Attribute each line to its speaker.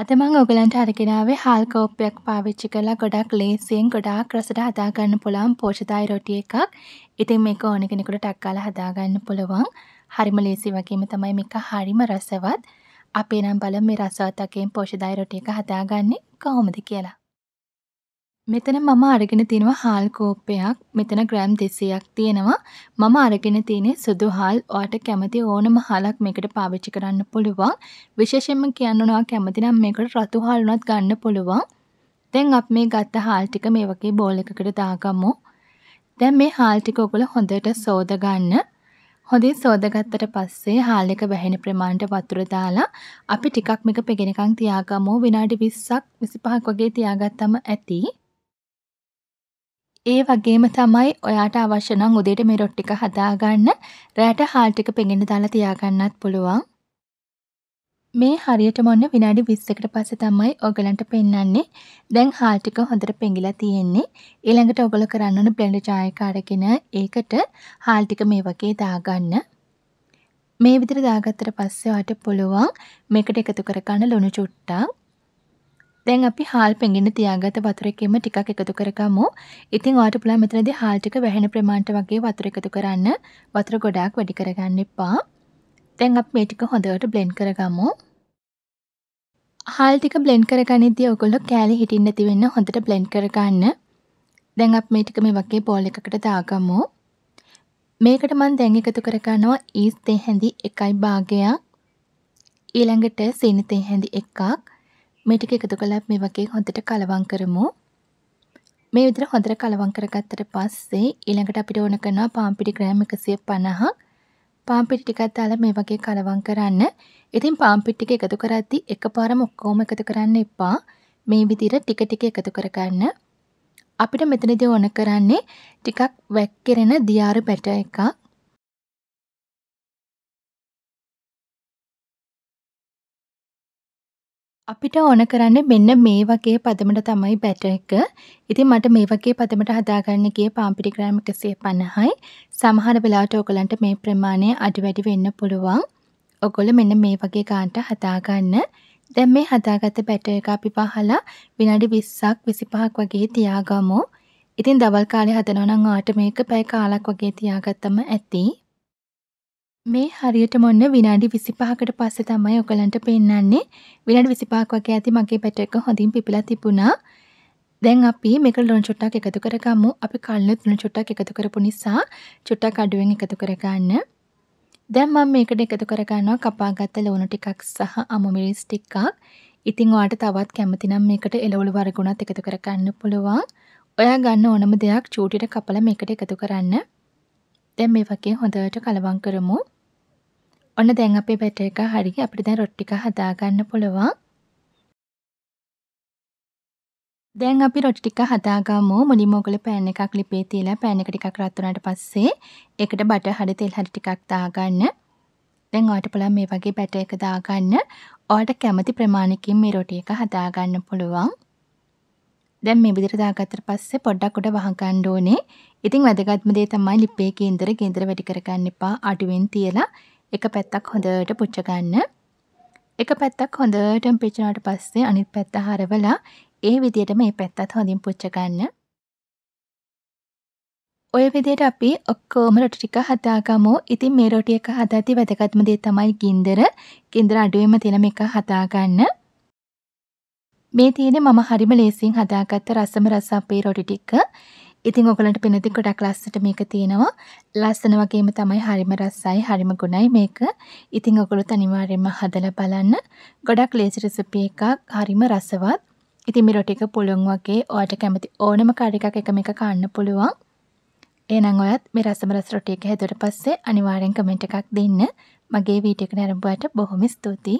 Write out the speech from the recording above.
Speaker 1: අද මං ඔයගලන්ට අරගෙනාවේ හාල් කෝප්පයක් පාවිච්චි කරලා ගොඩක් ලේසියෙන් ගොඩාක් රසට හදාගන්න පුළුවන් පෝෂදායි රොටි එකක්. ඉතින් මේක ඕන කෙනෙකුට ටක් ගාලා හදාගන්න පුළුවන්. හරිම ලේසි වගේම තමයි මේක හරිම රසවත්. අපි නම් බලමු මේ රසවත් අකෙන් පෝෂදායි රොටි එක හදාගන්නේ කොහොමද කියලා. මෙතන මම අරගෙන තියෙනවා හාල් කෝප්පයක්. මෙතන ග්‍රෑම් 200ක් තියෙනවා. මම අරගෙන තියෙන්නේ සුදු හාල්. ඔයාට කැමති ඕනම හාලක් මේකට පාවිච්චි කරන්න පුළුවන්. විශේෂයෙන්ම කියන්න ඕනවා කැමති නම් මේකට රතු හාල් උනත් ගන්න පුළුවන්. දැන් අපි මේ ගත්ත හාල් ටික මේ වගේ බෝල් එකකට දාගමු. දැන් මේ හාල් ටික ඔයගොල්ලෝ හොඳට සෝද ගන්න. හොඳින් සෝදගත්තට පස්සේ හාල් එක වැහෙන ප්‍රමාණයට වතුර දාලා අපි ටිකක් මේක පෙගෙනකන් තියාගමු විනාඩි 20ක් 25ක් වගේ තියාගත්තම ඇති. ඒ වගේම තමයි ඔයාට අවශ්‍ය නම් උදේට මේ රොට් ටික හදාගන්න රෑට හාල් ටික පෙඟෙන්න දාලා තියාගන්නත් පුළුවන්. මේ හරියටම ඔන්න විනාඩි 20කට පස්සේ තමයි ඔයගලන්ට පෙන්වන්නේ. දැන් හාල් ටික හොඳට පෙඟිලා තියෙන්නේ. ඊළඟට ඔයගොල්ලෝ කරන්න ඕන බ්ලෙන්ඩර් ජායක අරගෙන ඒකට හාල් ටික මේ වගේ දාගන්න. මේ විදිහට දාගත්තට පස්සේ ඔයාට පුළුවන් මේකට එකතු කරගන්න ලුණු චුට්ටක් දැන් අපි හාල් පෙඟෙන්න තියාගත වතුර එකෙම ටිකක් එකතු කරගමු. ඉතින් ඔයාලට පුළුවන් මෙතනදී හාල් ටික වැහෙන ප්‍රමාණයට වගේ වතුර එකතු කරන්න. වතුර ගොඩාක් වැඩි කරගන්න එපා. දැන් අපි මේ ටික හොඳට බ්ලෙන්ඩ් කරගමු. හාල් ටික බ්ලෙන්ඩ් කරගනිද්දී ඔයගොල්ලෝ කෑලි හිටින්න නැති වෙන්න හොඳට බ්ලෙන්ඩ් කරගන්න. දැන් අපි මේ ටික මේ වගේ බෝල් එකකට දාගමු. මේකට මම දැන් එකතු කරගනවා ඊස්තේ හැඳි 1යි භාගයක්. ඊළඟට සීනි තේ හැඳි 1ක්. මේ ටික එකතු කළා මේ වගේ හොඳට කලවම් කරමු. මේ විදිහට හොඳට කලවම් කරගත්තට පස්සේ ඊළඟට අපිට ඕන කරනවා පාම්පිටි ග්‍රෑම් 150ක්. පාම්පිටි ටිකක් දාලා මේ වගේ කලවම් කරන්න. ඉතින් පාම්පිටි ටික එකතු කරද්දී එකපාරම ඔක්කොම එකතු කරන්න එපා. මේ විදිහට ටික ටික එකතු කරගන්න. අපිට මෙතනදී ඕන කරන්නේ ටිකක් වැක්කිරෙන දියාරු බැට එකක්. අපිට ඕන කරන්නේ මෙන්න මේ වගේ පදමට තමයි බැටර් එක. ඉතින් මට මේ වගේ පදමට හදාගන්න ගියේ පාන්පිටි ග්‍රෑම් 150යි. සමහර වෙලාවට ඔයගලන්ට මේ ප්‍රමාණය අඩු වැඩි වෙන්න පුළුවන්. ඔයගොල්ලෝ මෙන්න මේ වගේ ගානට හදාගන්න. දැන් මේ හදාගත්ත බැටර් එක අපි වහලා විනාඩි 20ක් 25ක් වගේ තියාගමු. ඉතින් දවල් කාලේ හදනවා නම් ආට මේක පැය කාලක් වගේ තියාගත්තම ඇති. මේ හරියටම ඔන්න විනාඩි 25කට පස්සේ තමයි ඔයගලන්ට පෙන්වන්නේ. විනාඩි 25ක් වගේ ඇති මගේ බැටර් එක හොඳින් පිපිලා තිබුණා. දැන් අපි මේකට ලුණු චුට්ටක් එකතු කරගමු. අපි කලිනුත් ලුණු චුට්ටක් එකතු කරපු නිසා චුට්ටක් අඩුවෙන් එකතු කරගන්න. දැන් මම මේකට එකතු කරගන්නවා කපාගත්ත ලුණු ටිකක් සහ අමු මිරිස් ටිකක්. ඉතින් ඔයාට තවත් කැමති නම් මේකට එළවලු වර්ගුණත් එකතු කරගන්න පුළුවන්. ඔයා ගන්න ඕනම දෙයක් චූටියට කපලා මේකට එකතු කරන්න. දැන් මේ වගේ හොඳට කලවම් කරමු. ඔන්න දැන් අපේ බැටර් එක හරිය අපිට දැන් රොට් ටික හදා ගන්න පුළුවන්. දැන් අපි රොටි ටික හදාගමු. මුලින්ම ඔයගොල්ලෝ පෑන් එකක් ලිපේ තියලා පෑන් එක ටිකක් රත් වුණාට පස්සේ ඒකට බටර් හරි තෙල් හරි ටිකක් දාගන්න. දැන් ඔයාලට පුළුවන් මේ වගේ බැටර් එක දාගන්න. ඔයාලට කැමති ප්‍රමාණයකින් මේ රොටි එක හදාගන්න පුළුවන්. දැන් මේ විදිහට දාගත්තට පස්සේ පොඩ්ඩක් උඩ වහ ගන්න ඕනේ. ඉතින් වැදගත්ම දේ තමයි ලිප් එකේ කේන්දර කේන්දර වැඩි කරගන්න එපා. අඩුවෙන් තියලා එක පැත්තක් හොඳට පුච්ච ගන්න. එක පැත්තක් හොඳටම පිච්චනාට පස්සේ අනිත් පැත්ත හරවලා ඒ විදිහට මේ පැත්තත් හොඳින් පුච්ච ගන්න. ඔය විදිහට අපි ඔක්කොම රොටි ටික හදාගමු. ඉතින් මේ රොටි එක හදද්දී වැදගත්ම දේ තමයි ගින්දර. ගින්දර අඩුවෙන්ම තියෙන මේක හදාගන්න. මේ තියෙන මම හරිම ලේසින් හදාගත්ත රසම රස අපේ රොටි ටික. ඉතින් ඔයගලන්ට පෙනති ගොඩක් ලස්සට මේක තියෙනවා. ලස්සන වගේම තමයි හරිම රසයි හරිම ගුණයි මේක. ඉතින් ඔයගොල්ලොත් අනිවාර්යයෙන්ම හදලා බලන්න. ගොඩක් ලේසි රෙසිපි එකක්. හරිම රසවත්. ඉතින් මේ රොටි එක පුළුවන් වගේ ඔයාට කැමති ඕනම කාඩ් එකක් එකම එක කන්න පුළුවන්. එහෙනම් ඔයත් මේ රසම රස රොටි එක හැදුවට පස්සේ අනිවාර්යෙන් කමෙන්ට් එකක් දෙන්න. මගේ වීඩියෝ එක නරඹුවාට බොහොම ස්තුතියි.